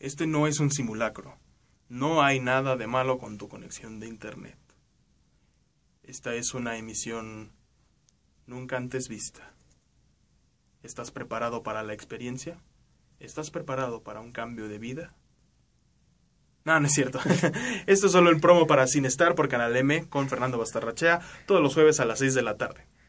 Este no es un simulacro. No hay nada de malo con tu conexión de Internet. Esta es una emisión nunca antes vista. ¿Estás preparado para la experiencia? ¿Estás preparado para un cambio de vida? No, no es cierto. Esto es solo el promo para Estar por Canal M con Fernando Bastarrachea todos los jueves a las 6 de la tarde.